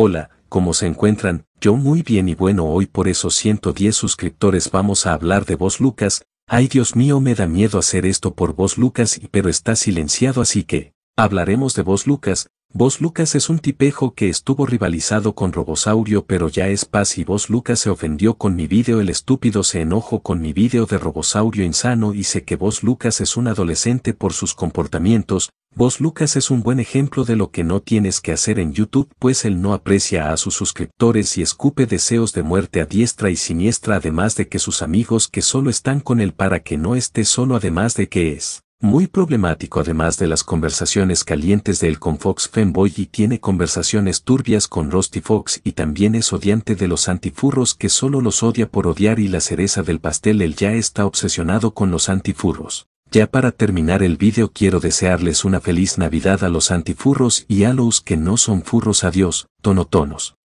Hola, ¿cómo se encuentran? Yo muy bien y bueno hoy por esos 110 suscriptores vamos a hablar de vos Lucas. Ay Dios mío me da miedo hacer esto por vos Lucas pero está silenciado así que hablaremos de vos Lucas. Vos Lucas es un tipejo que estuvo rivalizado con Robosaurio pero ya es paz y vos Lucas se ofendió con mi vídeo el estúpido se enojó con mi vídeo de Robosaurio insano y sé que vos Lucas es un adolescente por sus comportamientos, Vos Lucas es un buen ejemplo de lo que no tienes que hacer en YouTube pues él no aprecia a sus suscriptores y escupe deseos de muerte a diestra y siniestra además de que sus amigos que solo están con él para que no esté solo además de que es muy problemático además de las conversaciones calientes de él con Fox Femboy y tiene conversaciones turbias con Rusty Fox y también es odiante de los antifurros que solo los odia por odiar y la cereza del pastel él ya está obsesionado con los antifurros ya para terminar el vídeo quiero desearles una feliz Navidad a los antifurros y a los que no son furros adiós, tonotonos.